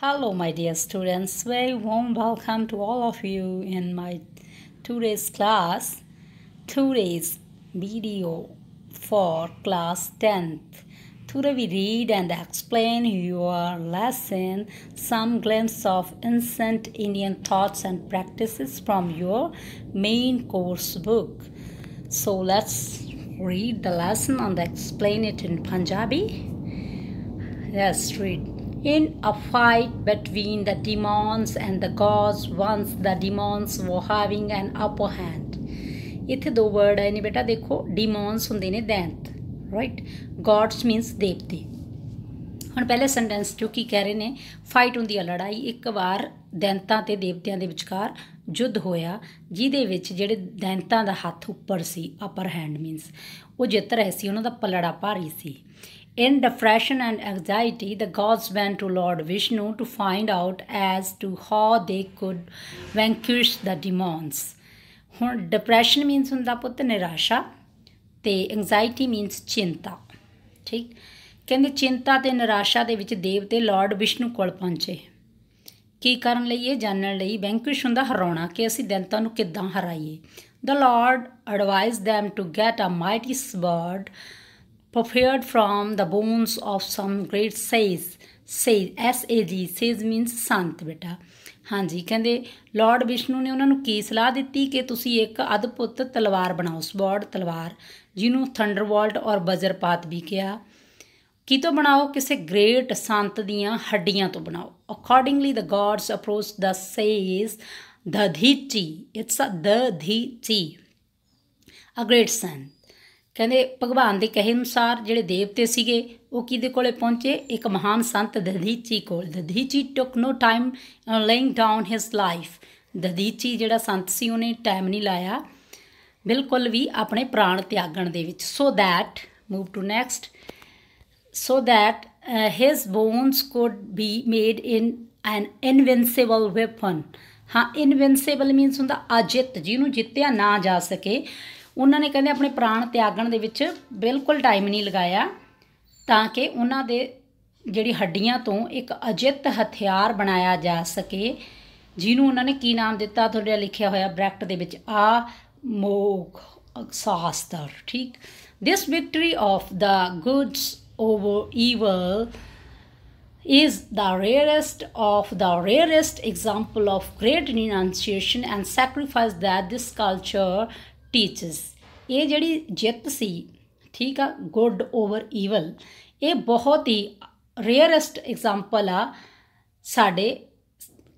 Hello, my dear students. Very warm welcome to all of you in my today's class. Today's video for class 10th. Today we read and explain your lesson some glimpse of ancient Indian thoughts and practices from your main course book. So let's read the lesson and explain it in Punjabi. Let's read. In a fight between the demons and the gods, once the demons were having an upper hand. ਇੱਥੇ ਦੋ word ਆਏ ਨੇ ਬੇਟਾ ਦੇਖੋ demons ਹੁੰਦੇ ਨੇ ਦੈਂਤ right gods means ਦੇਵਤੇ ਹੁਣ ਪਹਿਲੇ ਸੈਂਟੈਂਸ ਜੋ ਕੀ ਕਹਿ ਰਹੇ ਨੇ ਫਾਈਟ ਹੁੰਦੀ ਆ ਲੜਾਈ ਇੱਕ ਵਾਰ ਦੈਂਤਾਂ ਤੇ ਦੇਵਤਿਆਂ ਦੇ ਵਿਚਕਾਰ ਜੁੱਧ ਹੋਇਆ ਜਿਹਦੇ ਵਿੱਚ ਜਿਹੜੇ ਦੈਂਤਾਂ ਦਾ ਹੱਥ ਉੱਪਰ ਸੀ ਅਪਰ ਹੈਂਡ ਮੀਨਸ ਉਹ ਜਿੱਤ ਰਹੇ ਸੀ ਉਹਨਾਂ ਦਾ ਪਲੜਾ ਭਾਰੀ ਸੀ In the depression and anxiety, the gods went to Lord Vishnu to find out as to how they could vanquish the demons. Depression means ਹੁੰਦਾ ਪੁੱਤ nirasha te anxiety means chinta theek kende chinta te nirasha de vich ਵਿੱਚ ਦੇਵਤੇ Lord Vishnu ਕੋਲ ਪਹੁੰਚੇ ਕੀ ਕਰਨ ਲਈ ਇਹ ਜਾਣਨ ਲਈ ਵੈਂਕਿਸ਼ ਹੁੰਦਾ harona ke assi ਦੈਂਤਾਂ nu kidda haraiye the lord advised them to get a mighty sword prepared from the bones of some great sage sage S A G sage means ਸੰਤ ਬੇਟਾ ਹਾਂਜੀ ਕਹਿੰਦੇ ਲਾਰਡ ਵਿਸ਼ਨੂੰ ਨੇ ਉਹਨਾਂ ਨੂੰ ਕੀ ਸਲਾਹ ਦਿੱਤੀ ਕਿ ਤੁਸੀਂ ਇੱਕ ਅਦਭੁਤ ਤਲਵਾਰ ਬਣਾਓ ਸਬੋਰਡ ਤਲਵਾਰ ਜਿਹਨੂੰ ਥੰਡਰਵੋਲਟ ਔਰ ਬਜ਼ਰਪਾਤ ਵੀ ਕਿਹਾ ਕੀ ਤੋਂ ਬਣਾਓ ਕਿਸੇ ਗ੍ਰੇਟ ਸੰਤ ਦੀਆਂ ਹੱਡੀਆਂ ਤੋਂ ਬਣਾਓ accordingly the gods approach the sage the ਧੀਚੀ it's a the ਧੀਚੀ a great ਸੰਤ ਕਹਿੰਦੇ ਭਗਵਾਨ ਦੇ ਕਹੇ ਅਨੁਸਾਰ ਜਿਹੜੇ ਦੇਵਤੇ ਸੀਗੇ ਉਹ ਕਿਹਦੇ ਕੋਲੇ ਪਹੁੰਚੇ ਇੱਕ ਮਹਾਨ ਸੰਤ ਦਧੀਚੀ ਕੋਲ Dadhichi took no time laying down his life Dadhichi ਜਿਹੜਾ ਸੰਤ ਸੀ ਉਹਨੇ ਟਾਈਮ ਨਹੀਂ ਲਾਇਆ ਬਿਲਕੁਲ ਵੀ ਆਪਣੇ ਪ੍ਰਾਣ ਤਿਆਗਣ ਦੇ ਵਿੱਚ so that move to next so that his bones could be made in an invincible weapon ਹਾਂ ਇਨਵਿੰਸੀਬਲ ਮੀਨਸ ਹੁੰਦਾ ਅਜਿੱਤ ਜਿਹਨੂੰ ਜਿੱਤਿਆ ਨਾ ਜਾ ਸਕੇ ਉਹਨਾਂ ਨੇ ਕਹਿੰਦੇ ਆਪਣੇ ਪ੍ਰਾਣ ਤਿਆਗਣ ਦੇ ਵਿੱਚ ਬਿਲਕੁਲ ਟਾਈਮ ਨਹੀਂ ਲਗਾਇਆ ਤਾਂ ਕਿ ਉਹਨਾਂ ਦੇ ਜਿਹੜੀ ਹੱਡੀਆਂ ਤੋਂ ਇੱਕ ਅਜਿੱਤ ਹਥਿਆਰ ਬਣਾਇਆ ਜਾ ਸਕੇ ਜਿਹਨੂੰ ਉਹਨਾਂ ਨੇ ਕੀ ਨਾਮ ਦਿੱਤਾ ਤੁਹਾਡੇ ਲਿਖਿਆ ਹੋਇਆ ਬ੍ਰੈਕਟ ਦੇ ਵਿੱਚ ਆ ਮੋਗ ਸਾਸਤਰ ਠੀਕ this victory of the goods over evil is the rarest of the rarest example of great renunciation and sacrifice that this culture teaches ਇਹ ਜਿਹੜੀ ਜਿੱਤ ਸੀ ਠੀਕ ਆ ਗੁੱਡ ਓਵਰ ਈਵਲ ਇਹ ਬਹੁਤ ਹੀ ਰੇਅਰੈਸਟ ਐਗਜ਼ਾਮਪਲ ਆ ਸਾਡੇ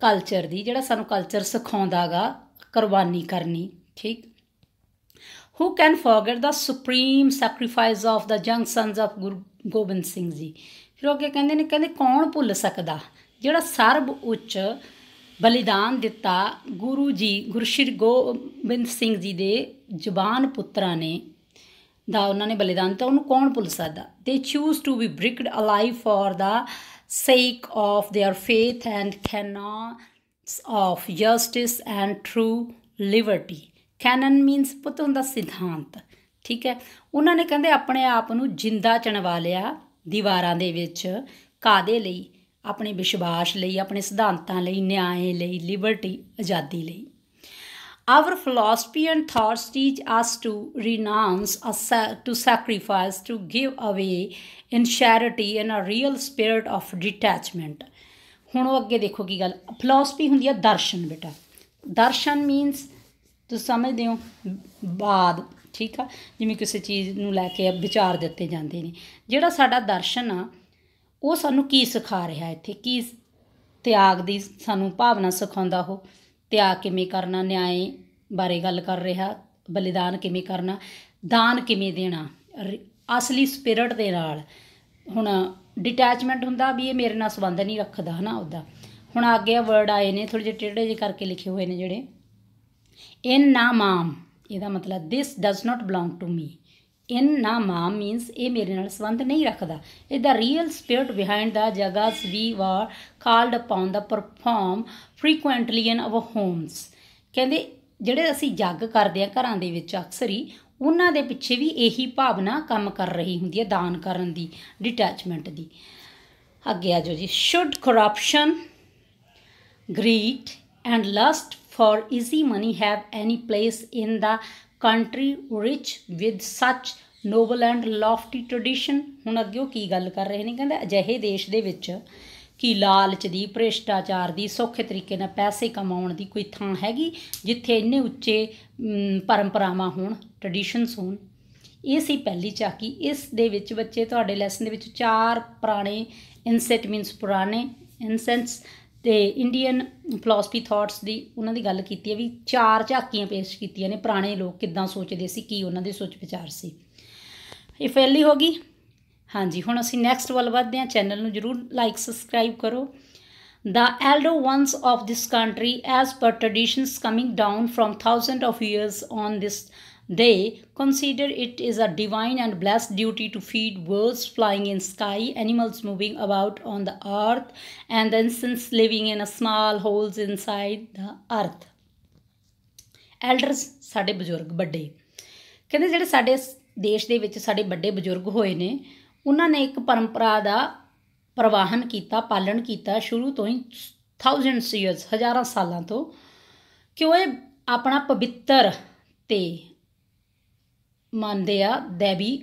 ਕਲਚਰ ਦੀ ਜਿਹੜਾ ਸਾਨੂੰ ਕਲਚਰ ਸਿਖਾਉਂਦਾਗਾ ਕੁਰਬਾਨੀ ਕਰਨੀ ਠੀਕ who can forget the supreme sacrifice of the young sons of Guru Gobind Singh ji ਫਿਰ ਉਹ ਕਹਿੰਦੇ ਨੇ ਕਹਿੰਦੇ ਕੌਣ ਭੁੱਲ ਸਕਦਾ ਜਿਹੜਾ ਸਰਬ ਉੱਚ ਬਲੀਦਾਨ ਦਿੱਤਾ ਗੁਰੂ ਜੀ ਗੁਰਸ਼ਿਰ ਗੋਬਿੰਦ ਸਿੰਘ ਜੀ ਦੇ ਜਵਾਨ ਪੁੱਤਰਾਂ ਨੇ ਦਾ ਉਹਨਾਂ ਨੇ ਬਲੀਦਾਨ ਤਾਂ ਉਹਨੂੰ ਕੌਣ ਭੁੱਲ ਸਕਦਾ they choose to be bricked alive for the sake of their faith and canons of justice and true liberty canon means ਪੁੱਤ ਦਾ ਸਿਧਾਂਤ ਠੀਕ ਹੈ ਉਹਨਾਂ ਨੇ ਕਹਿੰਦੇ ਆਪਣੇ ਆਪ ਨੂੰ ਜਿੰਦਾ ਚਣਵਾ ਲਿਆ ਦੀਵਾਰਾਂ ਦੇ ਵਿੱਚ ਕਾਦੇ ਲਈ ਆਪਣੇ ਵਿਸ਼ਵਾਸ ਲਈ ਆਪਣੇ ਸਿਧਾਂਤਾਂ ਲਈ ਨਿਆਂ ਲਈ ਲਿਬਰਟੀ ਆਜ਼ਾਦੀ ਲਈ philosophy and and teach us us to renounce, uh, to sacrifice, to give away in charity and a real spirit of detachment. ਹੁਣ ਉਹ ਅੱਗੇ ਦੇਖੋ ਕੀ ਗੱਲ ਫਿਲਾਸਫੀ ਹੁੰਦੀ ਹੈ ਦਰਸ਼ਨ ਬੇਟਾ ਦਰਸ਼ਨ ਮੀਨਸ ਤੁਸੀਂ ਸਮਝਦੇ ਹੋ ਬਾਦ ਠੀਕ ਆ ਜਿਵੇਂ ਕਿਸੇ ਚੀਜ਼ ਨੂੰ ਲੈ ਕੇ ਵਿਚਾਰ ਦਿੱਤੇ ਜਾਂਦੇ ਨੇ ਜਿਹੜਾ ਸਾਡਾ ਦਰਸ਼ਨ ਆ ਉਹ ਸਾਨੂੰ ਕੀ ਸਿਖਾ ਰਿਹਾ ਇੱਥੇ ਕੀ ਤਿਆਗ ਦੀ ਸਾਨੂੰ ਭਾਵਨਾ ਸਿਖਾਉਂਦਾ ਉਹ ਤਿਆਗ ਕਿਵੇਂ ਕਰਨਾ ਨਿਆਂ ਬਾਰੇ ਗੱਲ ਕਰ ਰਿਹਾ ਬਲੀਦਾਨ ਕਿਵੇਂ ਕਰਨਾ ਦਾਨ ਕਿਵੇਂ ਦੇਣਾ ਅਸਲੀ ਸਪਿਰਿਟ ਦੇ ਨਾਲ ਹੁਣ ਡਿਟੈਚਮੈਂਟ ਹੁੰਦਾ ਵੀ ਇਹ ਮੇਰੇ ਨਾਲ ਸੰਬੰਧ ਨਹੀਂ ਰੱਖਦਾ ਹਨਾ ਉਹਦਾ ਹੁਣ ਅੱਗੇ ਵਰਡ ਆਏ ਨੇ ਥੋੜੇ ਜਿਹੇ ਟੇਢੇ ਜਿਹੇ ਕਰਕੇ ਲਿਖੇ ਹੋਏ ਨੇ ਜਿਹੜੇ ਇਨ ਨਾਮ ਇਹਦਾ ਮਤਲਬ this does not belong to me ਇਨ ਨਾ ਮਾਮ ਮੀਨਸ ਇਹ ਮੇਰੇ ਨਾਲ ਸੰਬੰਧ ਨਹੀਂ ਰੱਖਦਾ ਇਹਦਾ ਰੀਅਲ ਸਪਿਰਟ ਬਿਹਾਈਂਡ ਦਾ ਜਗਾਸ ਵੀ ਵਾਰ ਕਾਲਡ ਅਪਾਨ the perform frequently in our homes ਕਹਿੰਦੇ ਜਿਹੜੇ ਅਸੀਂ ਜੱਗ ਕਰਦੇ ਆ ਘਰਾਂ ਦੇ ਵਿੱਚ ਅਕਸਰ ਹੀ ਉਹਨਾਂ ਦੇ ਪਿੱਛੇ ਵੀ ਇਹੀ ਭਾਵਨਾ ਕੰਮ ਕਰ ਰਹੀ ਹੁੰਦੀ ਹੈ ਦਾਨ ਕਰਨ ਦੀ ਡਿਟੈਚਮੈਂਟ ਦੀ ਅੱਗੇ ਆ ਜਾਓ ਜੀ should corruption greed and lust for easy money have any place in the country rich with such noble and lofty tradition ਹੁਣ ਅੱਗੇ ਉਹ ਕੀ ਗੱਲ ਕਰ ਰਹੇ ਨੇ ਕਹਿੰਦਾ ਅਜਿਹੇ ਦੇਸ਼ ਦੇ ਵਿੱਚ ਕਿ ਲਾਲਚ ਦੀ ਭ੍ਰਿਸ਼ਟਾਚਾਰ ਦੀ ਸੌਖੇ ਤਰੀਕੇ ਨਾਲ ਪੈਸੇ ਕਮਾਉਣ ਦੀ ਕੋਈ ਥਾਂ ਹੈਗੀ ਜਿੱਥੇ ਇੰਨੇ ਉੱਚੇ ਪਰੰਪਰਾਵਾਂ ਹੋਣ ਟ੍ਰੈਡੀਸ਼ਨਸ ਹੋਣ ਇਹ ਸੀ ਪਹਿਲੀ ਚਾਕੀ ਇਸ ਦੇ ਵਿੱਚ ਬੱਚੇ ਤੁਹਾਡੇ ਲੈਸਨ ਦੇ ਵਿੱਚ ਚਾਰ ਪੁਰਾਣੇ ਇਨਸੈਟ ਮੀਨਸ ਪੁਰਾਣੇ ਇਨਸੈਂਸ ਤੇ ਇੰਡੀਅਨ ਫਲਸਫੀ ਥਾਟਸ ਦੀ ਉਹਨਾਂ ਦੀ ਗੱਲ ਕੀਤੀ ਹੈ ਵੀ ਚਾਰ ਝਾਕੀਆਂ ਪੇਸ਼ ਕੀਤੀਆਂ ਨੇ ਪੁਰਾਣੇ ਲੋਕ ਕਿੱਦਾਂ ਸੋਚਦੇ ਸੀ ਕੀ ਉਹਨਾਂ ਦੇ ਸੋਚ ਵਿਚਾਰ ਸੀ ਇਹ ਫੈਲੀ ਹੋ ਗਈ ਹਾਂਜੀ ਹੁਣ ਅਸੀਂ ਨੈਕਸਟ ਵੱਲ ਵਧਦੇ ਹਾਂ ਚੈਨਲ ਨੂੰ ਜਰੂਰ ਲਾਈਕ ਸਬਸਕ੍ਰਾਈਬ ਕਰੋ the elder ones of this country as per traditions coming down from thousands of years on this day consider it is a divine and blessed duty to feed birds flying in sky animals moving about on the earth and then since living in a small holes inside the earth elders ਸਾਡੇ ਬਜ਼ੁਰਗ ਵੱਡੇ ਕਹਿੰਦੇ ਜਿਹੜੇ ਸਾਡੇ ਦੇਸ਼ ਦੇ ਵਿੱਚ ਸਾਡੇ ਵੱਡੇ ਬਜ਼ੁਰਗ ਹੋਏ ਨੇ ਉਹਨਾਂ ਨੇ ਇੱਕ ਪਰੰਪਰਾ ਦਾ ਪ੍ਰਵਾਹਨ ਕੀਤਾ ਪਾਲਣ ਕੀਤਾ ਸ਼ੁਰੂ ਤੋਂ ਹੀ ਥਾਊਜ਼ੈਂਡਸ ਇਅਰਸ ਹਜ਼ਾਰਾਂ ਸਾਲਾਂ ਤੋਂ ਕਿ ਉਹ ਇਹ ਆਪਣਾ ਪਵਿੱਤਰ ਤੇ ਮੰਨਦੇ ਆ ਦੇਵੀ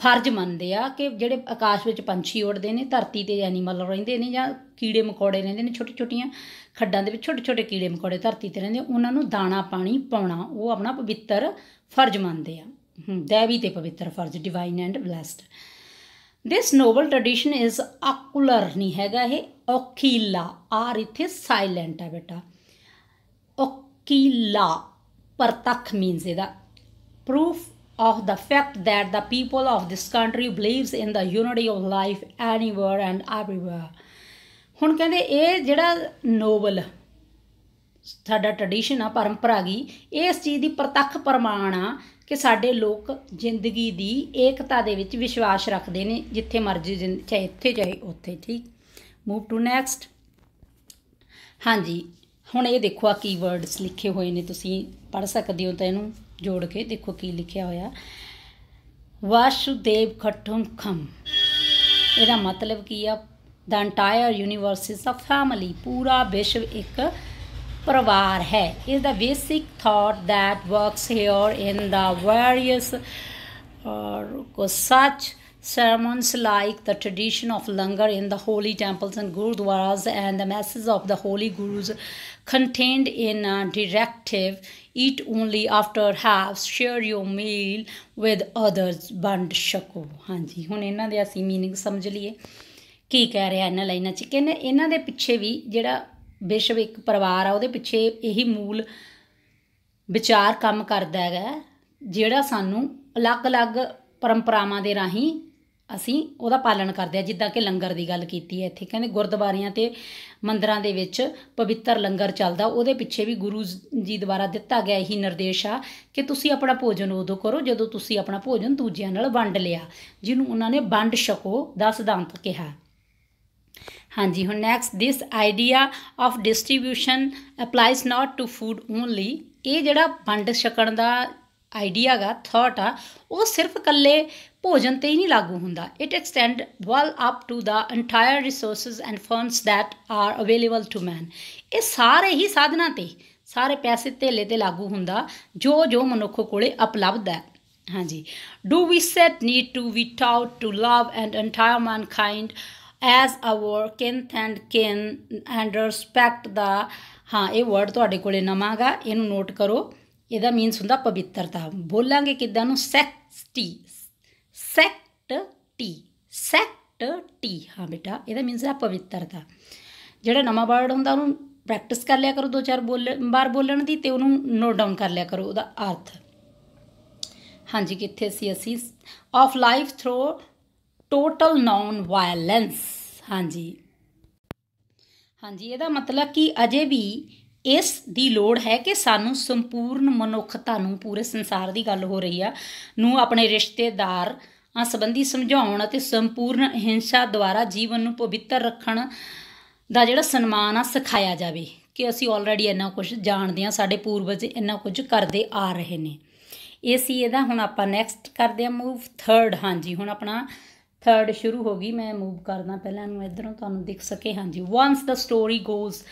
ਫਰਜ਼ ਮੰਨਦੇ ਆ ਕਿ ਜਿਹੜੇ ਆਕਾਸ਼ ਵਿੱਚ ਪੰਛੀ ਉੱਡਦੇ ਨੇ ਧਰਤੀ ਤੇ ਐਨੀਮਲ ਰਹਿੰਦੇ ਨੇ ਜਾਂ ਕੀੜੇ ਮਕੌੜੇ ਰਹਿੰਦੇ ਨੇ ਛੋਟੇ ਛੋਟੀਆਂ ਖੱਡਾਂ ਦੇ ਵਿੱਚ ਛੋਟੇ ਛੋਟੇ ਕੀੜੇ ਮਕੌੜੇ ਧਰਤੀ ਤੇ ਰਹਿੰਦੇ ਉਹਨਾਂ ਨੂੰ ਦਾਣਾ ਪਾਣੀ ਪਾਉਣਾ ਉਹ ਆਪਣਾ ਪਵਿੱਤਰ ਫਰਜ਼ ਮੰਨਦੇ ਆ ਦੇਵੀ ਤੇ ਪਵਿੱਤਰ ਫਰਜ਼ divine and blessed this noble tradition is ਆਕੂਲਰ ਨਹੀਂ ਹੈਗਾ ਇਹ ਔਕੀਲਾ ਆਰ ਇਥੇ ਸਾਇਲੈਂਟ ਹੈ ਬੇਟਾ ਔਕੀਲਾ ਪਰਤਖ ਮੀਨਸ ਇਹਦਾ proof of the fact that the people of this country believes in the unity of life anywhere and everywhere ਹੁਣ ਕਹਿੰਦੇ ਇਹ ਜਿਹੜਾ ਨੋਬਲ ਸਾਡਾ ਟ੍ਰੈਡੀਸ਼ਨ ਆ ਪਰੰਪਰਾ ਗਈ ਇਸ ਚੀਜ਼ ਦੀ ਪ੍ਰਤੱਖ ਪ੍ਰਮਾਣ ਆ ਕਿ ਸਾਡੇ ਲੋਕ ਜ਼ਿੰਦਗੀ ਦੀ ਏਕਤਾ ਦੇ ਵਿੱਚ ਵਿਸ਼ਵਾਸ ਰੱਖਦੇ ਨੇ ਜਿੱਥੇ ਮਰਜ਼ੀ ਚਾਹੇ ਇੱਥੇ ਚਾਹੇ ਉੱਥੇ ਠੀਕ ਮੂਵ ਟੂ ਨੈਕਸਟ ਹਾਂਜੀ ਹੁਣ ਇਹ ਦੇਖੋ ਆ ਕੀਵਰਡਸ ਲਿਖੇ ਹੋਏ ਨੇ ਤੁਸੀਂ ਪੜ ਸਕਦੇ ਹੋ ਤਾਂ ਇਹਨੂੰ ਜੋੜ ਕੇ ਦੇਖੋ ਕੀ ਲਿਖਿਆ ਹੋਇਆ ਵਾਸੁਦੇਵ ਖਟੁਮਖਮ ਇਹਦਾ ਮਤਲਬ ਕੀ ਆ the entire universe is a family ਪੂਰਾ ਵਿਸ਼ਵ ਇੱਕ ਪਰਿਵਾਰ ਹੈ ਇਸ ਦਾ basic thought that works here in the the ਔਰ ਕੋ ਸੱਚ ceremonies like the tradition of langar in the holy temples and gurdwaras and the message of the holy gurus contained in a directive eat only after half share your meal with others ਵੰਡ ਛਕੋ ਹਾਂਜੀ ਹੁਣ ਇਹਨਾਂ ਦੇ ਅਸੀਂ meaning ਸਮਝ ਲਈਏ ਕੀ ਕਹਿ ਰਿਹਾ inna line ch ਕਹਿੰਦੇ inna de piche vi jehda ਵਿਸ਼ਵ ਇੱਕ ਪਰਿਵਾਰ ਆ ਉਹਦੇ ਪਿੱਛੇ ਇਹੀ ਮੂਲ ਵਿਚਾਰ ਕੰਮ ਕਰਦਾ ਹੈਗਾ ਜਿਹੜਾ ਸਾਨੂੰ ਅਲੱਗ-ਅਲੱਗ ਪਰੰਪਰਾਵਾਂ ਦੇ ਰਾਹੀਂ ਅਸੀਂ ਉਹਦਾ ਪਾਲਣ ਕਰਦੇ ਆ ਜਿੱਦਾਂ ਕਿ ਲੰਗਰ ਦੀ ਗੱਲ ਕੀਤੀ ਹੈ ਇੱਥੇ ਕਹਿੰਦੇ ਗੁਰਦੁਆਰਿਆਂ ਤੇ ਮੰਦਰਾਂ ਦੇ ਵਿੱਚ ਪਵਿੱਤਰ ਲੰਗਰ ਚੱਲਦਾ ਉਹਦੇ ਪਿੱਛੇ ਵੀ ਗੁਰੂ ਜੀ ਦੁਆਰਾ ਦਿੱਤਾ ਗਿਆ ਇਹੀ ਨਿਰਦੇਸ਼ ਆ ਕਿ ਤੁਸੀਂ ਆਪਣਾ ਭੋਜਨ ਉਦੋਂ ਕਰੋ ਜਦੋਂ ਤੁਸੀਂ ਆਪਣਾ ਭੋਜਨ ਦੂਜਿਆਂ ਨਾਲ ਵੰਡ ਲਿਆ ਜਿਹਨੂੰ ਉਹਨਾਂ ਨੇ ਵੰਡ ਛਕੋ ਦਾ ਸਿਧਾਂਤ ਕਿਹਾ ਹਾਂਜੀ ਹੁਣ next this idea of distribution applies not to food only ਇਹ ਜਿਹੜਾ ਵੰਡ ਛਕਣ ਦਾ ਆਈਡੀਆ ਗਾ ਥਾਟ ਆ ਉਹ ਸਿਰਫ ਕੱਲੇ ਭੋਜਨ ਤੇ ਹੀ ਨਹੀਂ ਲਾਗੂ ਹੁੰਦਾ it extend well up to the entire resources and funds that are available to man ਇਹ ਸਾਰੇ ਹੀ ਸਾਧਨਾਂ ਤੇ ਸਾਰੇ ਪੈਸੇ ਥੇਲੇ ਤੇ ਲਾਗੂ ਹੁੰਦਾ ਜੋ ਜੋ ਮਨੁੱਖ ਕੋਲੇ ਉਪਲਬਧ ਹੈ ਹਾਂਜੀ do we set need to we taught to love and entire mankind as our kith and kin and respect the ਹਾਂ ਇਹ ਵਰਡ ਤੁਹਾਡੇ ਕੋਲੇ ਨਵਾਂਗਾ ਇਹਨੂੰ ਨੋਟ ਕਰੋ ਇਹਦਾ ਮੀਨਸ ਹੁੰਦਾ ਪਵਿੱਤਰਤਾ ਬੋਲਾਂਗੇ ਕਿਦਾਂ ਨੂੰ sanctity sanctity sanctity ਹਾਂ ਬੇਟਾ ਇਹਦਾ ਮੀਨਸ ਹੈ ਪਵਿੱਤਰਤਾ ਜਿਹੜਾ ਨਵਾਂ ਵਰਡ ਹੁੰਦਾ ਉਹਨੂੰ ਪ੍ਰੈਕਟਿਸ ਕਰ ਲਿਆ ਕਰੋ ਦੋ ਚਾਰ ਬਾਰ ਬੋਲਣ ਦੀ ਤੇ ਉਹਨੂੰ ਨੋਟ ਡਾਊਨ ਕਰ ਲਿਆ ਕਰੋ ਉਹਦਾ ਅਰਥ ਹਾਂਜੀ ਕਿੱਥੇ ਸੀ ਅਸੀਂ of life through total non violence ਹਾਂਜੀ ਹਾਂਜੀ ਇਹਦਾ ਮਤਲਬ ਕਿ ਅਜੇ ਵੀ ਇਸ ਦੀ ਲੋੜ ਹੈ ਕਿ ਸਾਨੂੰ ਸੰਪੂਰਨ ਮਨੁੱਖਤਾ ਨੂੰ ਪੂਰੇ ਸੰਸਾਰ ਦੀ ਗੱਲ ਹੋ ਰਹੀ ਆ ਨੂੰ ਆਪਣੇ ਰਿਸ਼ਤੇਦਾਰ ਆ ਸੰਬੰਧੀ ਸਮਝਾਉਣ ਅਤੇ ਸੰਪੂਰਨ ਹਿੰਸਾ ਦੁਆਰਾ ਜੀਵਨ ਨੂੰ ਪਵਿੱਤਰ ਰੱਖਣ ਦਾ ਜਿਹੜਾ ਸਨਮਾਨ ਆ ਸਿਖਾਇਆ ਜਾਵੇ ਕਿ ਅਸੀਂ ਆਲਰੇਡੀ ਇੰਨਾ ਕੁਝ ਜਾਣਦੇ ਆ ਸਾਡੇ ਪੂਰਵਜ ਇੰਨਾ ਕੁਝ ਕਰਦੇ ਆ ਰਹੇ ਨੇ ਇਹ ਸੀ ਇਹਦਾ ਹੁਣ ਆਪਾਂ ਨੈਕਸਟ ਕਰਦੇ ਆ ਮੂਵ 3 ਹਾਂਜੀ ਹੁਣ ਆਪਣਾ ਥਰਡ ਸ਼ੁਰੂ ਹੋ ਗਈ ਮੈਂ ਮੂਵ ਕਰਦਾ ਪਹਿਲਾਂ ਨੂੰ ਇਧਰੋਂ ਤੁਹਾਨੂੰ ਦਿਖ ਸਕੇ ਹਾਂਜੀ once the story goes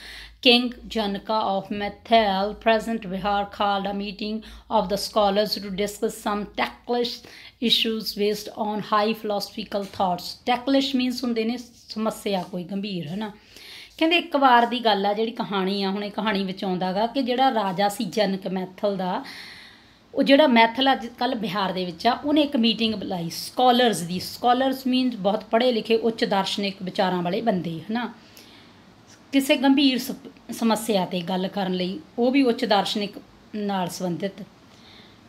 king Janaka of Mithila present Bihar a meeting of the scholars to discuss some ticklish issues based on high philosophical thoughts ticklish means ਹੁੰਦੇ ਨੇ ਸਮੱਸਿਆ ਕੋਈ ਗੰਭੀਰ ਹੈ ਨਾ ਕਹਿੰਦੇ ਇੱਕ ਵਾਰ ਦੀ ਗੱਲ ਆ ਜਿਹੜੀ ਕਹਾਣੀ ਆ ਹੁਣੇ ਕਹਾਣੀ ਵਿੱਚ ਆਉਂਦਾਗਾ ਕਿ ਜਿਹੜਾ ਰਾਜਾ ਸੀ ਜਨਕ ਮੈਥਲ ਦਾ ਉਹ ਜਿਹੜਾ ਮੈਥਲ ਅੱਜ ਕੱਲ ਬਿਹਾਰ ਦੇ ਵਿੱਚ ਆ ਉਹਨੇ ਇੱਕ ਮੀਟਿੰਗ ਬੁਲਾਈ ਸਕਾਲਰਸ ਦੀ ਸਕਾਲਰਸ ਮੀਨਸ ਬਹੁਤ ਪੜ੍ਹੇ ਲਿਖੇ ਉੱਚ ਦਾਰਸ਼ਨਿਕ ਵਿਚਾਰਾਂ ਵਾਲੇ ਬੰਦੇ ਹਨਾ ਕਿਸੇ ਗੰਭੀਰ ਸਮੱਸਿਆ ਤੇ ਗੱਲ ਕਰਨ ਲਈ ਉਹ ਵੀ ਉੱਚ ਦਾਰਸ਼ਨਿਕ ਨਾਲ ਸੰਬੰਧਿਤ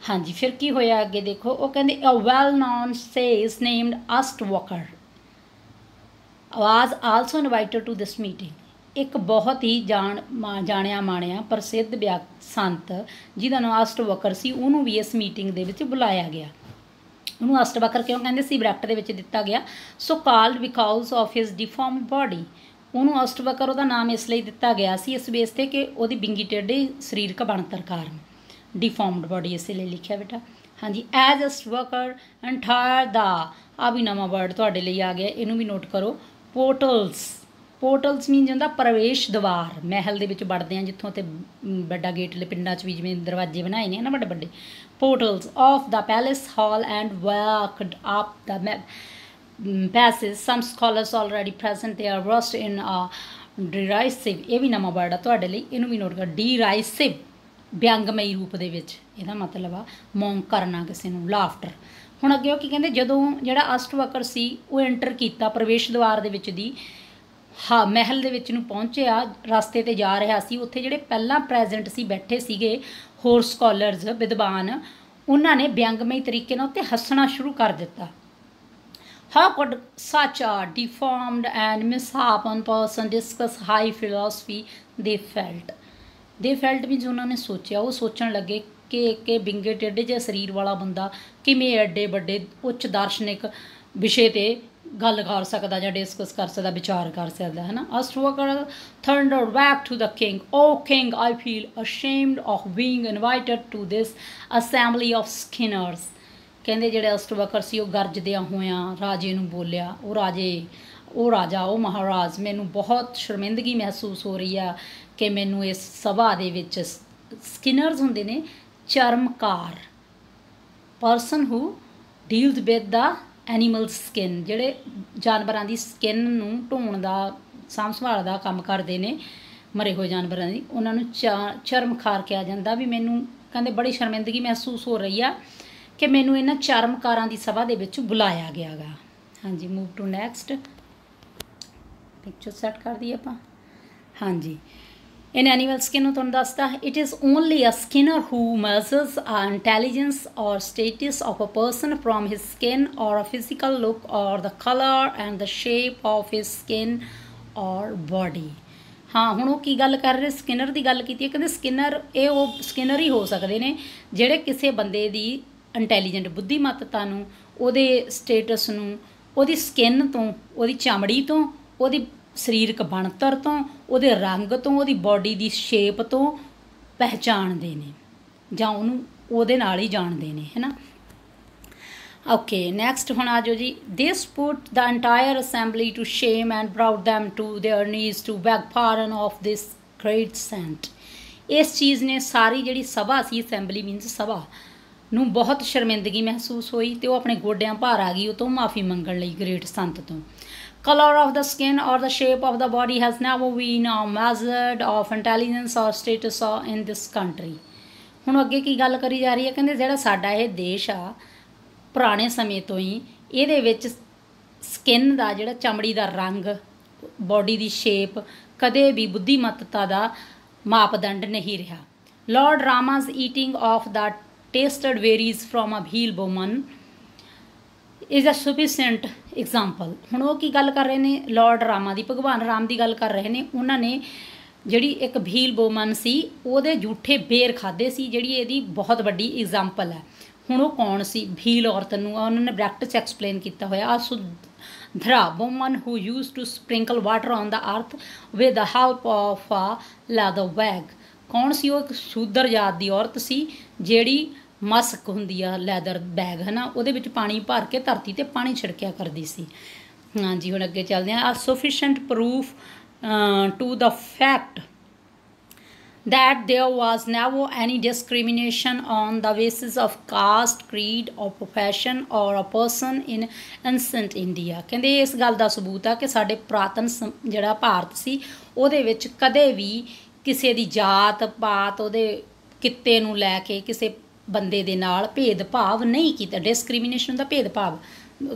ਹਾਂਜੀ ਫਿਰ ਕੀ ਹੋਇਆ ਅੱਗੇ ਦੇਖੋ ਉਹ ਕਹਿੰਦੇ a well known sage named Ashtavakra was also invited to this meeting ਇੱਕ ਬਹੁਤ ਹੀ ਜਾਣ ਜਾਣਿਆ ਮਾਣਿਆ ਪ੍ਰਸਿੱਧ ਸੰਤ ਜਿਹਦਾ ਨਾਮ ਅਸ਼ਟਵਕਰ ਸੀ ਉਹਨੂੰ ਵੀ ਇਸ ਮੀਟਿੰਗ ਦੇ ਵਿੱਚ ਬੁਲਾਇਆ ਗਿਆ ਉਹਨੂੰ ਅਸ਼ਟਵਕਰ ਕਿਉਂ ਕਹਿੰਦੇ ਸੀ ਬ੍ਰੈਕਟ ਦੇ ਵਿੱਚ ਦਿੱਤਾ ਗਿਆ so called because of his deformed body ਉਹਨੂੰ ਅਸ਼ਟਵਕਰ ਉਹਦਾ ਨਾਮ ਇਸ ਲਈ ਦਿੱਤਾ ਗਿਆ ਸੀ ਇਸ ਬੇਸ ਤੇ ਕਿ ਉਹਦੀ ਬਿੰਗੀ ਟੇਢੀ ਸਰੀਰਕ ਬਣਤਰ ਕਾਰਨ ਡਿਫਾਰਮਡ ਬਾਡੀ ਇਸੇ ਲਈ ਲਿਖਿਆ ਬੇਟਾ ਹਾਂਜੀ ਐਜ਼ ਅਸ਼ਟਵਕਰ ਐਂਟਾਇਰ ਦਾ ਆ ਵੀ ਨਵਾਂ ਵਰਡ ਤੁਹਾਡੇ ਲਈ ਆ ਗਿਆ ਇਹਨੂੰ ਵੀ ਨੋਟ ਕਰੋ ਪੋਰਟਲਸ ਪੋਰਟਲਸ ਮੀਨ ਜਾਂਦਾ ਪ੍ਰਵੇਸ਼ ਦਵਾਰ ਮਹਿਲ ਦੇ ਵਿੱਚ ਵੜਦੇ ਆ ਜਿੱਥੋਂ ਤੇ ਵੱਡਾ ਗੇਟ ਲੈ ਪਿੰਡਾਂ 'ਚ ਵੀ ਜਿਵੇਂ ਦਰਵਾਜ਼ੇ ਬਣਾਏ ਨੇ ਨਾ ਵੱਡੇ ਵੱਡੇ portals of the palace hall and worked up the paces some scholars already present they are rust in a derisive ਇਹ ਵੀ ਨਾਮ ਵਰਡ ਆ ਤੁਹਾਡੇ ਲਈ ਇਹਨੂੰ ਵੀ ਨੋਟ ਕਰ ਡਿਰਾਈਸਿਵ ਵਿਅੰਗਮਈ ਰੂਪ ਦੇ ਵਿੱਚ ਇਹਦਾ ਮਤਲਬ ਆ ਮੌਂਕ ਕਰਨਾ ਕਿਸੇ ਨੂੰ ਲਾਫਟਰ ਹੁਣ ਅੱਗੇ ਉਹ ਕੀ ਕਹਿੰਦੇ ਜਦੋਂ ਜਿਹੜਾ ਅਸ਼ਟਵਕਰ ਸੀ ਉਹ ਐਂਟਰ ਕੀਤਾ ਪ੍ਰਵੇਸ਼ ਦੁਆਰ ਦੇ ਵਿੱਚ ਦੀ ਹਾਂ ਮਹਿਲ ਦੇ ਵਿੱਚ ਨੂੰ ਪਹੁੰਚਿਆ ਰਸਤੇ ਤੇ ਜਾ ਰਿਹਾ ਸੀ ਉੱਥੇ ਜਿਹੜੇ ਪਹਿਲਾਂ ਪ੍ਰੈਜ਼ੈਂਟ ਸੀ ਬੈਠੇ ਸੀਗੇ ਹੋਰ ਸਕਾਲਰਸ ਵਿਦਵਾਨ ਉਹਨਾਂ ਨੇ ਵਿਅੰਗਮਈ ਤਰੀਕੇ ਨਾਲ ਉੱਤੇ ਹੱਸਣਾ ਸ਼ੁਰੂ ਕਰ ਦਿੱਤਾ How could deformed a deformed and misshapen person discuss high philosophy they felt they felt ਵੀ ਉਹਨਾਂ ਨੇ ਸੋਚਿਆ ਉਹ ਸੋਚਣ ਲੱਗੇ ਕਿ ਕਿ ਬਿੰਗੇ ਟੇਡੇ ਜਿਹਾ ਸਰੀਰ ਵਾਲਾ ਬੰਦਾ ਕਿਵੇਂ ਐਡੇ ਵੱਡੇ ਉੱਚ ਦਾਰਸ਼ਨਿਕ ਵਿਸ਼ੇ ਤੇ ਗੱਲ ਕਰ ਸਕਦਾ ਜਾਂ ਡਿਸਕਸ ਕਰ ਸਕਦਾ ਵਿਚਾਰ ਕਰ ਸਕਦਾ ਹੈ ਨਾ Ashtavakra thunder back to the king O king I feel ashamed of being invited to this assembly of skinners ਕਹਿੰਦੇ ਜਿਹੜੇ ਅਸਟ੍ਰੋਕਰ ਸੀ ਉਹ ਗਰਜਦਿਆਂ ਹੋਇਆਂ ਰਾਜੇ ਨੂੰ ਬੋਲਿਆ ਉਹ ਰਾਜੇ ਉਹ ਰਾਜਾ ਉਹ ਮਹਾਰਾਜ ਮੈਨੂੰ ਬਹੁਤ ਸ਼ਰਮਿੰਦਗੀ ਮਹਿਸੂਸ ਹੋ ਰਹੀ ਆ ਕਿ ਮੈਨੂੰ ਇਸ ਸਭਾ ਦੇ ਵਿੱਚ ਸਕਿਨਰਸ ਹੁੰਦੇ ਨੇ ਚਰਮਕਾਰ person who deals with the animal skin ਜਿਹੜੇ ਜਾਨਵਰਾਂ ਦੀ ਸਕਿਨ ਨੂੰ ਢੋਣ ਦਾ ਸਾਂਭ ਸੰਭਾਲ ਦਾ ਕੰਮ ਕਰਦੇ ਨੇ ਮਰੇ ਹੋਏ ਜਾਨਵਰਾਂ ਦੀ ਉਹਨਾਂ ਨੂੰ ਚਰਮ ਖਾਰ ਕਿਹਾ ਜਾਂਦਾ ਵੀ ਮੈਨੂੰ ਕਹਿੰਦੇ ਬੜੀ ਸ਼ਰਮਿੰਦਗੀ ਮਹਿਸੂਸ ਹੋ ਰਹੀ ਆ ਕਿ ਮੈਨੂੰ ਇਹਨਾਂ ਚਰਮਕਾਰਾਂ ਦੀ ਸਭਾ ਦੇ ਵਿੱਚ ਬੁਲਾਇਆ ਗਿਆਗਾ ਹਾਂਜੀ move to next picture set ਕਰ ਦਈਏ ਆਪਾਂ ਹਾਂਜੀ ਇਨ ਐਨੀਮਲ ਸਕਿਨ ਨੂੰ ਤੁਹਾਨੂੰ ਦੱਸਦਾ it is only a skinner who measures a intelligence or status of a person from his skin or a physical look or the colour and the shape of his skin or body ਹਾਂ ਹੁਣ ਉਹ ਕੀ ਗੱਲ ਕਰ ਰਹੇ Skinner ਦੀ ਗੱਲ ਕੀਤੀ ਹੈ ਕਹਿੰਦੇ ਸਕਿਨਰ ਇਹ ਉਹ ਸਕਿਨਰ ਹੀ ਹੋ ਸਕਦੇ ਨੇ ਜਿਹੜੇ ਕਿਸੇ ਬੰਦੇ ਦੀ ਇੰਟੈਲੀਜੈਂਟ ਬੁੱਧੀਮਤਤਾ ਨੂੰ ਉਹਦੇ ਸਟੇਟਸ ਨੂੰ ਉਹਦੀ ਸਕਿਨ ਤੋਂ ਉਹਦੀ ਚਮੜੀ ਤੋਂ ਉਹਦੀ ਸਰੀਰਕ ਬਣਤਰ ਤੋਂ ਉਹਦੇ ਰੰਗ ਤੋਂ ਉਹਦੀ ਬਾਡੀ ਦੀ ਸ਼ੇਪ ਤੋਂ ਪਹਿਚਾਣਦੇ ਨੇ ਜਾਂ ਉਹਨੂੰ ਉਹਦੇ ਨਾਲ ਹੀ ਜਾਣਦੇ ਨੇ ਹੈਨਾ ਓਕੇ ਨੈਕਸਟ ਹੁਣ ਆ ਜੀ this put the entire assembly to shame and brought them to their knees to beg pardon of this great saint ਇਸ ਚੀਜ਼ ਨੇ ਸਾਰੀ ਜਿਹੜੀ ਸਭਾ ਸੀ ਅਸੈਂਬਲੀ ਮੀਨਸ ਸਭਾ ਨੂੰ ਬਹੁਤ ਸ਼ਰਮਿੰਦਗੀ ਮਹਿਸੂਸ ਹੋਈ ਤੇ ਉਹ ਆਪਣੇ ਗੋਡਿਆਂ ਭਾਰ ਆ ਗਈ ਉਹ ਤੋਂ ਮਾਫੀ ਮੰਗਣ ਲਈ ਗ੍ਰੇਟ ਸੰਤ ਤੋਂ color of the skin or the shape of the body has never been a uh, measure of intelligence or status or in this country ਹੁਣ ਅੱਗੇ ਕੀ ਗੱਲ ਕਰੀ ਜਾ ਰਹੀ ਹੈ ਕਹਿੰਦੇ ਜਿਹੜਾ ਸਾਡਾ ਇਹ ਦੇਸ਼ ਆ ਪੁਰਾਣੇ ਸਮੇਂ ਤੋਂ ਹੀ ਇਹਦੇ ਵਿੱਚ ਸਕਿਨ ਦਾ ਜਿਹੜਾ ਚਮੜੀ ਦਾ ਰੰਗ ਬਾਡੀ ਦੀ ਸ਼ੇਪ ਕਦੇ ਵੀ ਬੁੱਧੀਮਤਤਾ ਦਾ ਮਾਪਦੰਡ ਨਹੀਂ ਰਿਹਾ lord Rama's eating of the tasted berries from a Bhil woman is a sufficient example ਹੁਣ ਉਹ ਕੀ ਗੱਲ ਕਰ ਰਹੇ ਨੇ ਲਾਰਡ ਰਾਮਾ ਦੀ ਭਗਵਾਨ ਰਾਮ ਦੀ ਗੱਲ ਕਰ ਰਹੇ ਨੇ ਉਹਨਾਂ ਨੇ ਜਿਹੜੀ ਇੱਕ ਭੀਲ ਬੋਮਨ ਸੀ ਉਹਦੇ ਝੂਠੇ ਬੇਰ ਖਾਦੇ ਸੀ ਜਿਹੜੀ ਇਹਦੀ ਬਹੁਤ ਵੱਡੀ ਐਗਜ਼ਾਮਪਲ ਹੈ ਹੁਣ ਉਹ ਕੌਣ ਸੀ ਭੀਲ ਔਰਤ ਨੂੰ ਉਹਨਾਂ ਨੇ ਬ੍ਰੈਕਟ ਚ ਐਕਸਪਲੇਨ ਕੀਤਾ ਹੋਇਆ ਆ ਧਰਾ woman who use to sprinkle water on the earth with the help of a leather bag ਕੌਣ ਸੀ ਉਹ ਇੱਕ ਸ਼ੂਦਰ ਜਾਤ ਦੀ ਔਰਤ ਸੀ ਜਿਹੜੀ ਮਸਕ ਹੁੰਦੀ ਆ ਲੈਦਰ ਬੈਗ ਹਨਾ ਉਹਦੇ ਵਿੱਚ ਪਾਣੀ ਭਰ ਕੇ ਧਰਤੀ ਤੇ ਪਾਣੀ ਛਿੜਕਿਆ ਕਰਦੀ ਸੀ ਹਾਂਜੀ ਹੁਣ ਅੱਗੇ ਚੱਲਦੇ ਆ sufficient proof to the fact that there was never any discrimination on the basis of caste creed or profession ਔਰ ਅ ਪਰਸਨ ਇਨ ਅਨਸੈਂਟ ਇੰਡੀਆ ਕਹਿੰਦੇ ਇਸ ਗੱਲ ਦਾ ਸਬੂਤ ਆ ਕਿ ਸਾਡੇ ਪ੍ਰਾਤਨ ਜਿਹੜਾ ਭਾਰਤ ਸੀ ਉਹਦੇ ਵਿੱਚ ਕਦੇ ਵੀ ਕਿਸੇ ਦੀ ਜਾਤ ਪਾਤ ਉਹਦੇ ਕਿੱਤੇ ਨੂੰ ਲੈ ਕੇ ਕਿਸੇ ਬੰਦੇ ਦੇ ਨਾਲ ਭੇਦਭਾਵ ਨਹੀਂ ਕੀਤਾ ਡਿਸਕ੍ਰਿਮੀਨੇਸ਼ਨ ਦਾ ਭੇਦਭਾਵ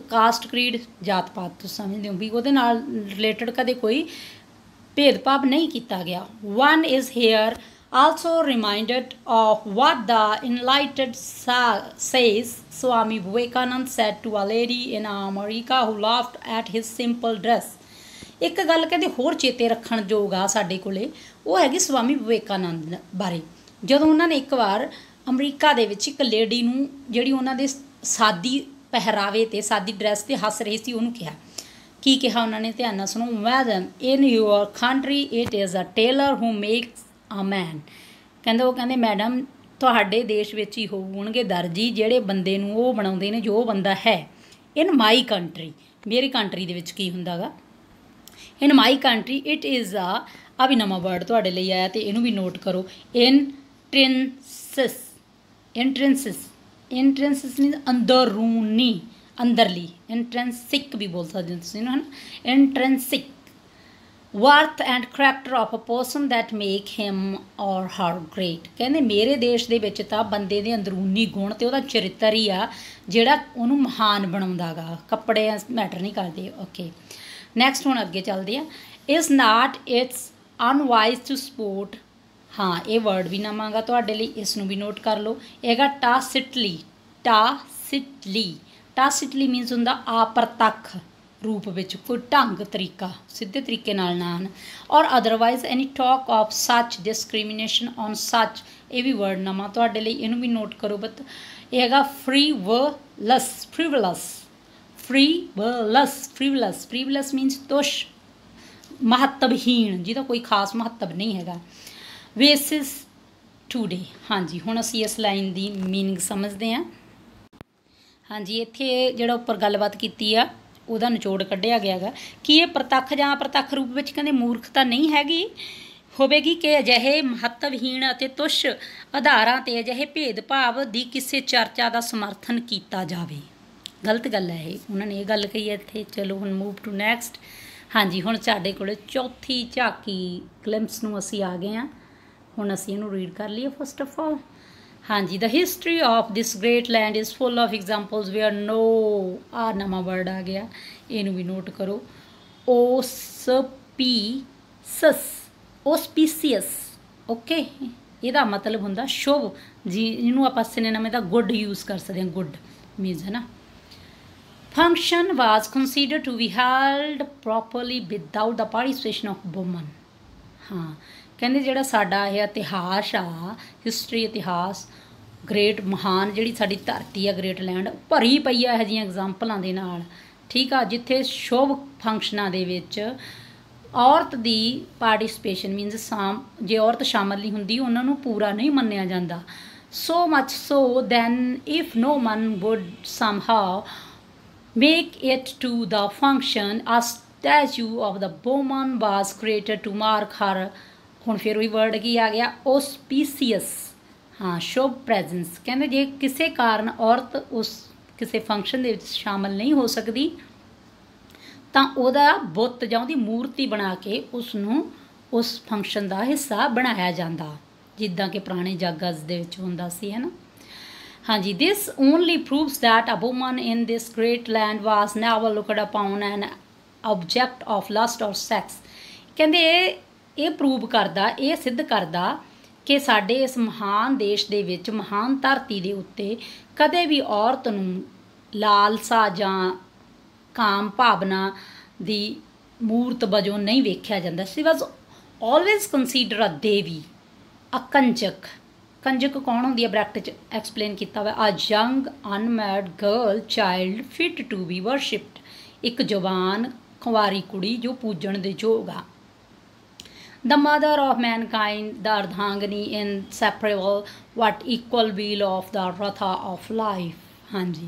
ਕਾਸਟ ਕ੍ਰੀਡ ਜਾਤ ਪਾਤ ਤੋਂ ਸਮਝਦੇ ਹੋ ਵੀ ਉਹਦੇ ਨਾਲ ਰਿਲੇਟਡ ਕਦੇ ਕੋਈ ਭੇਦਭਾਵ ਨਹੀਂ ਕੀਤਾ ਗਿਆ one is here also reminded of what the enlightened sage Swami Vivekananda said to a lady in America who laughed at his simple dress ਇੱਕ ਗੱਲ ਕਹਿੰਦੇ ਹੋਰ ਚੇਤੇ ਰੱਖਣ ਯੋਗ ਆ ਸਾਡੇ ਕੋਲੇ ਉਹ ਹੈਗੀ ਸਵਾਮੀ ਵਿਵੇਕਾਨੰਦ ਬਾਰੇ ਜਦੋਂ ਉਹਨਾਂ ਨੇ ਇੱਕ ਵਾਰ ਅਮਰੀਕਾ ਦੇ ਵਿੱਚ ਇੱਕ ਲੇਡੀ ਨੂੰ ਜਿਹੜੀ ਉਹਨਾਂ ਦੇ ਸਾਦੀ ਪਹਿਰਾਵੇ ਤੇ ਸਾਦੀ ਡਰੈਸ ਤੇ ਹੱਸ ਰਹੀ ਸੀ ਉਹਨੂੰ ਕਿਹਾ ਕੀ ਕਿਹਾ ਉਹਨਾਂ ਨੇ ਧਿਆਨ ਨਾਲ ਸੁਣੋ madam in your country it is a tailor who makes a man ਕਹਿੰਦਾ ਉਹ ਕਹਿੰਦੇ ਮੈਡਮ ਤੁਹਾਡੇ ਦੇਸ਼ ਵਿੱਚ ਹੀ ਹੋਣਗੇ ਦਰਜੀ ਜਿਹੜੇ ਬੰਦੇ ਨੂੰ ਉਹ ਬਣਾਉਂਦੇ ਨੇ ਜੋ ਬੰਦਾ ਹੈ ਇਨ ਮਾਈ ਕੰਟਰੀ ਮੇਰੀ ਕੰਟਰੀ ਦੇ ਵਿੱਚ ਕੀ ਹੁੰਦਾਗਾ in my country it is a ਅਭਿਨਮਾ ਨਵਾਂ ਵਰਡ ਤੁਹਾਡੇ ਲਈ ਆਇਆ ਤੇ ਇਹਨੂੰ ਵੀ ਨੋਟ ਕਰੋ ਇਨ ਟ੍ਰਿੰਸਸ ਐਂਟਰੈਂਸਸ ਐਂਟਰੈਂਸਸ ਮੀਨਸ ਅੰਦਰੂਨੀ ਅੰਦਰਲੀ ਐਂਟਰੈਂਸਿਕ ਵੀ ਬੋਲ ਸਕਦੇ ਹੋ ਤੁਸੀਂ ਇਹਨੂੰ ਹਨਾ intrinsic worth and character of a person that make him or her great ਕਹਿੰਦੇ ਮੇਰੇ ਦੇਸ਼ ਦੇ ਵਿੱਚ ਤਾਂ ਬੰਦੇ ਦੇ ਅੰਦਰੂਨੀ ਗੁਣ ਤੇ ਉਹਦਾ ਚਰਿੱਤਰ ਹੀ ਆ ਜਿਹੜਾ ਉਹਨੂੰ ਮਹਾਨ ਬਣਾਉਂਦਾਗਾ ਕੱਪੜੇ ਮੈਟਰ ਨਹੀਂ ਕਰਦੇ ਓਕੇ ਨੈਕਸਟ ਹੁਣ ਅੱਗੇ ਚੱਲਦੇ ਆ is not it's unwise to support ਹਾਂ ਇਹ ਵਰਡ ਵੀ ਨਾ ਮੰਗਾ ਤੁਹਾਡੇ ਲਈ ਇਸ ਨੂੰ ਵੀ ਨੋਟ ਕਰ ਲਓ ਇਹਗਾ ਟਾਸਿਟਲੀ ਟਾਸਿਟਲੀ ਟਾਸਿਟਲੀ ਮੀਨਸ ਹੁੰਦਾ ਆਪਰਤੱਖ ਰੂਪ ਵਿੱਚ ਕੋਈ ਢੰਗ ਤਰੀਕਾ ਸਿੱਧੇ ਤਰੀਕੇ ਨਾਲ ਨਾ or otherwise any talk of such discrimination on such ਇਹ ਵੀ ਵਰਡ ਨਾਮਾ ਤੁਹਾਡੇ ਲਈ ਇਹਨੂੰ ਵੀ ਨੋਟ ਕਰੋ ਬਤ ਇਹ ਹੈਗਾ ਫ੍ਰੀਵਲਸ ਫ੍ਰੀ ਵਰਲਸ ਫ੍ਰੀਵਲਸ ਫ੍ਰੀਵਲਸ ਮੀਨਸ ਤੋਸ਼ ਮਹੱਤਵਹੀਣ ਜਿਹਦਾ ਕੋਈ ਖਾਸ ਮਹੱਤਵ ਨਹੀਂ ਹੈਗਾ ਵੇਸਿਸ ਟੂਡੇ ਹਾਂਜੀ ਹੁਣ ਅਸੀਂ ਇਸ ਲਾਈਨ ਦੀ मीनिंग ਸਮਝਦੇ ਹਾਂ ਹਾਂਜੀ ਇੱਥੇ ਜਿਹੜਾ ਉੱਪਰ ਗੱਲਬਾਤ ਕੀਤੀ ਆ ਉਹਦਾ ਨਿਚੋੜ ਕੱਢਿਆ ਗਿਆਗਾ ਕਿ ਇਹ ਪ੍ਰਤੱਖ ਜਾਂ ਪ੍ਰਤੱਖ ਰੂਪ ਵਿੱਚ ਕਹਿੰਦੇ ਮੂਰਖਤਾ ਨਹੀਂ ਹੈਗੀ ਹੋਵੇਗੀ ਕਿ ਅਜਿਹੇ ਮਹੱਤਵਹੀਣ ਅਤੇ ਤੁਸ਼ ਆਧਾਰਾਂ ਤੇ ਅਜਿਹੇ ਭੇਦਭਾਵ ਦੀ ਕਿਸੇ ਚਰਚਾ ਦਾ ਸਮਰਥਨ ਕੀਤਾ ਜਾਵੇ ਗਲਤ ਗੱਲ ਹੈ ਇਹ ਉਹਨਾਂ ਨੇ ਇਹ ਗੱਲ ਕਹੀ ਹੈ ਇੱਥੇ ਚਲੋ ਹੁਣ ਮੂਵ ਟੂ ਨੈਕਸਟ ਹਾਂਜੀ ਹੁਣ ਸਾਡੇ ਕੋਲੇ ਚੌਥੀ ਝਾਕੀ ਕਲਿੰਪਸ ਨੂੰ ਅਸੀਂ ਆ ਗਏ ਆ ਹੁਣ ਅਸੀਂ ਇਹਨੂੰ ਰੀਡ ਕਰ ਲਈਏ ਫਸਟ ਆਫ ਆਲ ਹਾਂਜੀ the history of this great land is full of examples where no ਆ ਨਮਾ ਵਰਡ ਆ ਗਿਆ ਇਹਨੂੰ ਵੀ ਨੋਟ ਕਰੋ ਓਸ ਪੀ ਸਸ ਓਸਪੀਸੀਅਸ ਓਕੇ ਇਹਦਾ ਮਤਲਬ ਹੁੰਦਾ ਸ਼ੁਭ ਜੀ ਇਹਨੂੰ ਆਪਾਂ ਸਿਨੇਮੇ ਦਾ ਗੁੱਡ ਯੂਜ਼ ਕਰ ਸਕਦੇ ਹਾਂ ਗੁੱਡ ਮੀਨਸ ਹੈ ਨਾ function was consider to be held properly without the participation of woman ਹਾਂ ਕਹਿੰਦੇ ਜਿਹੜਾ ਸਾਡਾ ਇਹ ਇਤਿਹਾਸ ਆ ਹਿਸਟਰੀ ਇਤਿਹਾਸ ਗ੍ਰੇਟ ਮਹਾਨ ਜਿਹੜੀ ਸਾਡੀ ਧਰਤੀ ਆ ਗ੍ਰੇਟ ਲੈਂਡ ਭਰੀ ਪਈ ਆ ਇਹੋ ਜਿਹੀਆਂ ਐਗਜ਼ਾਮਪਲਾਂ ਦੇ ਨਾਲ ਠੀਕ ਆ ਜਿੱਥੇ ਸ਼ੋਭ ਫੰਕਸ਼ਨਾਂ ਦੇ ਵਿੱਚ ਔਰਤ ਦੀ ਪਾਰਟਿਸਪੇਸ਼ਨ ਮੀਨਸ ਸਾਮ ਜੇ ਔਰਤ ਸ਼ਾਮਲ ਨਹੀਂ ਹੁੰਦੀ ਉਹਨਾਂ ਨੂੰ ਪੂਰਾ ਨਹੀਂ ਮੰਨਿਆ ਜਾਂਦਾ so much so then if no one would somehow make it to the function a statue of the woman was created to mark her ਹੁਣ ਫਿਰ ਉਹੀ ਵਰਡ ਕੀ ਆ ਗਿਆ ਆਸਪੀਸੀਅਸ ਹਾਂ ਸ਼ੋਬ ਪ੍ਰੈਜ਼ੈਂਸ ਕਹਿੰਦੇ ਜੇ ਕਿਸੇ ਕਾਰਨ ਔਰਤ ਉਸ ਕਿਸੇ ਫੰਕਸ਼ਨ ਦੇ ਵਿੱਚ ਸ਼ਾਮਲ ਨਹੀਂ ਹੋ ਸਕਦੀ ਤਾਂ ਉਹਦਾ ਬੁੱਤ ਜਾਂ ਉਹਦੀ ਮੂਰਤੀ ਬਣਾ ਕੇ ਉਸ ਨੂੰ ਉਸ ਫੰਕਸ਼ਨ ਦਾ ਹਿੱਸਾ ਬਣਾਇਆ ਜਾਂਦਾ ਜਿੱਦਾਂ ਕਿ ਪੁਰਾਣੇ ਜਾਗਜ਼ ਦੇ ਵਿੱਚ ਹੁੰਦਾ ਸੀ ਹੈ ਨਾ ਹਾਂਜੀ this only proves that a woman in this great land was never looked upon an object of lust or sex ਕਹਿੰਦੇ ਇਹ ਪ੍ਰੂਵ ਕਰਦਾ ਇਹ ਸਿੱਧ ਕਰਦਾ ਕਿ ਸਾਡੇ ਇਸ ਮਹਾਨ ਦੇਸ਼ ਦੇ ਵਿੱਚ ਮਹਾਨ ਧਰਤੀ ਦੇ ਉੱਤੇ ਕਦੇ ਵੀ ਔਰਤ ਨੂੰ ਲਾਲਸਾ ਜਾਂ ਕਾਮ ਭਾਵਨਾ ਦੀ ਮੂਰਤ ਵਜੋਂ ਨਹੀਂ ਵੇਖਿਆ ਜਾਂਦਾ she was always consider a devi a kanjak ਕੰਜਕ ਕੌਣ ਹੁੰਦੀ ਹੈ ਬ੍ਰੈਕਟ ਚ ਐਕਸਪਲੇਨ ਕੀਤਾ ਹੋਇਆ a young unmarried girl child fit to be worshipped ਇੱਕ ਜਵਾਨ ਕੁਵਾਰੀ ਕੁੜੀ ਜੋ ਪੂਜਣ ਦੇ ਯੋਗ ਆ the mother of mankind, the Ardhangani, inseparable, what equal wheel of the Ratha of life. ਹਾਂਜੀ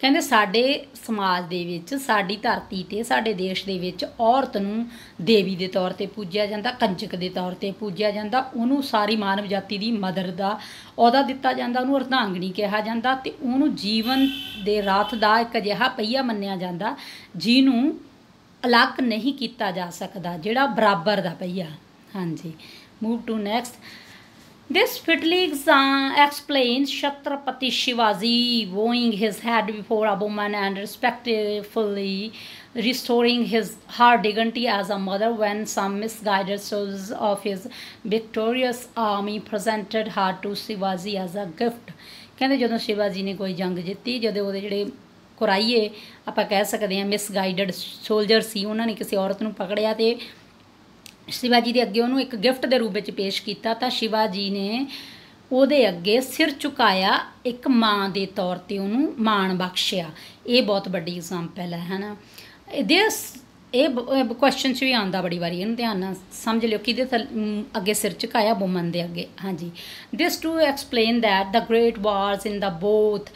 ਕਹਿੰਦੇ ਸਾਡੇ ਸਮਾਜ ਦੇ ਵਿੱਚ ਸਾਡੀ ਧਰਤੀ ਤੇ ਸਾਡੇ ਦੇਸ਼ ਦੇ ਵਿੱਚ ਔਰਤ ਨੂੰ ਦੇਵੀ ਦੇ ਤੌਰ ਤੇ ਪੂਜਿਆ ਜਾਂਦਾ ਕੰਚਕ ਦੇ ਤੌਰ ਤੇ ਪੂਜਿਆ ਜਾਂਦਾ ਉਹਨੂੰ ਸਾਰੀ ਮਾਨਵ ਜਾਤੀ ਦੀ ਮਦਰ ਦਾ ਅਹੁਦਾ ਦਿੱਤਾ ਜਾਂਦਾ ਉਹਨੂੰ ਅਰਧਾਂਗਣੀ ਕਿਹਾ ਜਾਂਦਾ ਤੇ ਉਹਨੂੰ ਜੀਵਨ ਦੇ ਰਾਤ ਦਾ ਇੱਕ ਅਜਿਹਾ ਪਹੀਆ ਮੰਨਿਆ ਜਾਂਦਾ ਜਿਹਨੂੰ ਅਲੱਗ ਨਹੀਂ ਕੀਤਾ ਜਾ ਸਕਦਾ ਜਿਹੜਾ ਬਰਾਬਰ ਦਾ ਪਈਆ ਹਾਂਜੀ move to next this fitly explains Chhatrapati Shivaji bowing his head before a woman and respectfully restoring his her dignity as a mother when some misguided souls of his victorious army presented her to Shivaji as a gift ਕਹਿੰਦੇ ਜਦੋਂ ਸ਼ਿਵਾਜੀ ਨੇ ਕੋਈ ਜੰਗ ਜਿੱਤੀ ਜਦੋਂ ਉਹਦੇ ਜਿਹੜੇ ਕੁਰਾਈਏ ਆਪਾਂ ਕਹਿ ਸਕਦੇ ਹਾਂ ਮਿਸ ਗਾਈਡਡ ਸੋਲਜਰ ਸੀ ਉਹਨਾਂ ਨੇ ਕਿਸੇ ਔਰਤ ਨੂੰ ਪਕੜਿਆ ਤੇ ਸ਼ਿਵਾਜੀ ਦੇ ਅੱਗੇ ਉਹਨੂੰ ਇੱਕ ਗਿਫਟ ਦੇ ਰੂਪ ਵਿੱਚ ਪੇਸ਼ ਕੀਤਾ ਤਾਂ ਸ਼ਿਵਾਜੀ ਨੇ ਉਹਦੇ ਅੱਗੇ ਸਿਰ ਝੁਕਾਇਆ ਇੱਕ ਮਾਂ ਦੇ ਤੌਰ ਤੇ ਉਹਨੂੰ ਮਾਣ ਬਖਸ਼ਿਆ ਇਹ ਬਹੁਤ ਵੱਡੀ ਐਗਜ਼ਾਮਪਲ ਹੈ ਹਨਾ ਇਹਦੇ ਇਹ ਕੁਐਸਚਨ 'ਚ ਵੀ ਆਉਂਦਾ ਬੜੀ ਵਾਰੀ ਇਹਨੂੰ ਧਿਆਨ ਨਾਲ ਸਮਝ ਲਿਓ ਕਿਹਦੇ ਅੱਗੇ ਸਿਰ ਝੁਕਾਇਆ ਬੁਮਨ ਦੇ ਅੱਗੇ ਹਾਂਜੀ this to explain that the great wars in the both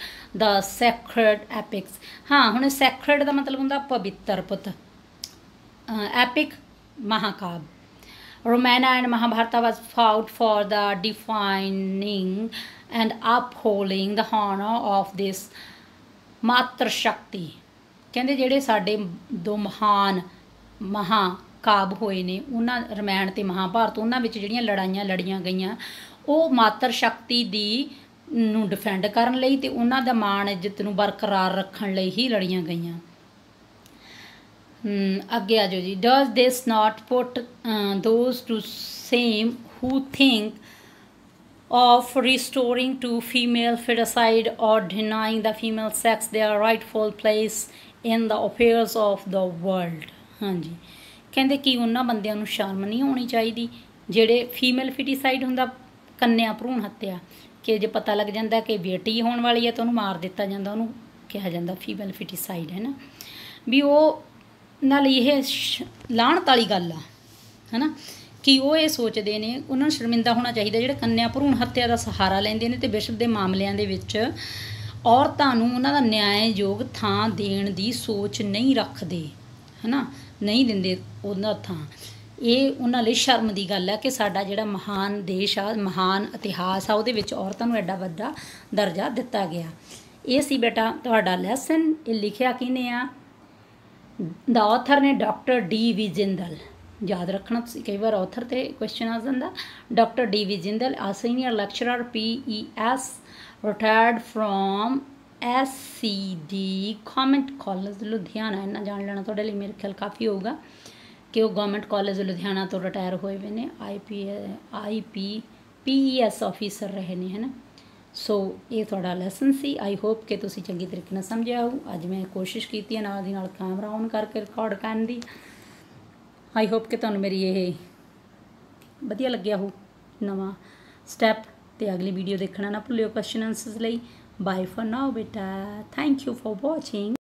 the sacred epics ਹਾਂ ਹੁਣ ਸੈਕਰਡ ਦਾ ਮਤਲਬ ਹੁੰਦਾ ਪਵਿੱਤਰ ਪੁੱਤ ਐਪਿਕ ਮਹਾਕਾਵ Romana and Mahabharata was fought for the defining and upholding the honor of this ਮਾਤਰ ਸ਼ਕਤੀ ਕਹਿੰਦੇ ਜਿਹੜੇ ਸਾਡੇ ਦੋ ਮਹਾਨ ਮਹਾ ਕਾਬ ਹੋਏ ਨੇ ਉਹਨਾਂ ਰਮਾਇਣ ਤੇ ਮਹਾਭਾਰਤ ਉਹਨਾਂ ਵਿੱਚ ਜਿਹੜੀਆਂ ਲੜਾਈਆਂ ਲੜੀਆਂ ਗਈਆਂ ਉਹ ਮਾਤਰ ਸ਼ਕਤੀ ਦੀ ਨੂੰ ਡਿਫੈਂਡ ਕਰਨ ਲਈ ਤੇ ਉਹਨਾਂ ਦਾ ਮਾਣ ਇੱਜ਼ਤ ਨੂੰ ਬਰਕਰਾਰ ਰੱਖਣ ਲਈ ਹੀ ਲੜੀਆਂ ਗਈਆਂ ਅੱਗੇ ਆ ਜਾਓ ਜੀ does this not put those to shame who think restoring to female female or denying the female sex their rightful place in the affairs of the world ਹਾਂਜੀ ਕਹਿੰਦੇ ਕਿ ਉਹਨਾਂ ਬੰਦਿਆਂ ਨੂੰ ਸ਼ਰਮ ਨਹੀਂ ਹੋਣੀ ਚਾਹੀਦੀ ਜਿਹੜੇ ਫੀਮੇਲ ਫਿਟੀਸਾਈਡ ਹੁੰਦਾ ਕੰਨਿਆ ਭਰੂਣ ਹੱਤਿਆ ਕਿ ਜੇ ਪਤਾ ਲੱਗ ਜਾਂਦਾ ਕਿ ਬੇਟੀ ਹੋਣ ਵਾਲੀ ਹੈ ਤਾਂ ਉਹਨੂੰ ਮਾਰ ਦਿੱਤਾ ਜਾਂਦਾ ਉਹਨੂੰ ਕਿਹਾ ਜਾਂਦਾ ਫੀਮੇਲ ਫਿਟੀਸਾਈਡ ਹੈ ਨਾ ਵੀ ਉਹ ਨਾਲ ਇਹ ਲਾਹਣਤ ਵਾਲੀ ਗੱਲ ਆ ਹਨਾ ਕਿ ਉਹ ਇਹ ਸੋਚਦੇ ਨੇ ਉਹਨਾਂ ਨੂੰ ਸ਼ਰਮਿੰਦਾ ਹੋਣਾ ਚਾਹੀਦਾ ਜਿਹੜੇ ਕੰਨਿਆ ਭਰੂਣ ਹੱਤਿਆ ਦਾ ਸਹਾਰਾ ਲੈਂਦੇ ਨੇ ਤੇ ਵਿਸ਼ਵ ਦੇ ਮਾਮਲਿਆਂ ਦੇ ਵਿੱਚ ਔਰਤਾਂ ਨੂੰ ਉਹਨਾਂ ਦਾ ਨਿਆਂਯੋਗ ਥਾਂ ਦੇਣ ਦੀ ਸੋਚ ਨਹੀਂ ਰੱਖਦੇ ਹਨਾ ਨਹੀਂ ਦਿੰਦੇ ਉਹਨਾਂ ਥਾਂ ਇਹ ਉਹਨਾਂ ਲਈ ਸ਼ਰਮ ਦੀ ਗੱਲ ਹੈ ਕਿ ਸਾਡਾ ਜਿਹੜਾ ਮਹਾਨ ਦੇਸ਼ ਆ ਮਹਾਨ ਇਤਿਹਾਸ ਆ ਉਹਦੇ ਵਿੱਚ ਔਰਤਾਂ ਨੂੰ ਐਡਾ ਵੱਡਾ ਦਰਜਾ ਦਿੱਤਾ ਗਿਆ ਇਹ ਸੀ ਬੇਟਾ ਤੁਹਾਡਾ ਲੈਸਨ ਇਹ ਲਿਖਿਆ ਕਿਨੇ ਆ ਦਾ ਆਥਰ ਨੇ ਡਾਕਟਰ ਡੀ ਵੀ ਜਿੰਦਲ ਯਾਦ ਰੱਖਣਾ ਤੁਸੀਂ ਕਈ ਵਾਰ ਆਥਰ ਤੇ ਕੁਐਸਚਨ ਆ ਜਾਂਦਾ doctor D V Jindal a senior lecturer as retired from the government college Ludhiana ਇਹਨਾਂ ਜਾਣ ਲੈਣਾ ਤੁਹਾਡੇ ਲਈ ਮੇਰੇ ਖਿਆਲ ਕਾਫੀ ਹੋਊਗਾ ਕਿ ਉਹ ਗਵਰਨਮੈਂਟ ਕਾਲਜ ਲੁਧਿਆਣਾ ਤੋਂ ਰਿਟਾਇਰ ਹੋਏ ਹੋਏ ਨੇ ਪੀ ਪੀ ਐਸ ਆਫੀਸਰ ਰਹੇ ਨੇ ਹਨਾ ਸੋ ਇਹ ਤੁਹਾਡਾ ਲੈਸਨ ਸੀ ਆਈ ਹੋਪ ਕਿ ਤੁਸੀਂ ਚੰਗੀ ਤਰੀਕੇ ਨਾਲ ਸਮਝਿਆ ਹੋ ਅੱਜ ਮੈਂ ਕੋਸ਼ਿਸ਼ ਕੀਤੀ ਹੈ ਨਾਲ ਦੀ ਨਾਲ ਕੈਮਰਾ ਔਨ ਕਰਕੇ ਰਿਕਾਰਡ ਕਰਨ ਦੀ ਆਈ ਹੋਪ ਕਿ ਤੁਹਾਨੂੰ ਮੇਰੀ ਇਹ ਵਧੀਆ ਲੱਗਿਆ ਹੋ ਨਵਾਂ ਸਟੈਪ ਤੇ ਅਗਲੀ ਵੀਡੀਓ ਦੇਖਣਾ ਨਾ ਭੁੱਲਿਓ ਕੁਐਸਚਨ ਆਨਸਰਸ ਲਈ ਬਾਏ ਫॉर ਨਾਓ ਬੇਟਾ ਥੈਂਕ ਯੂ ਫॉर ਵਾਚਿੰਗ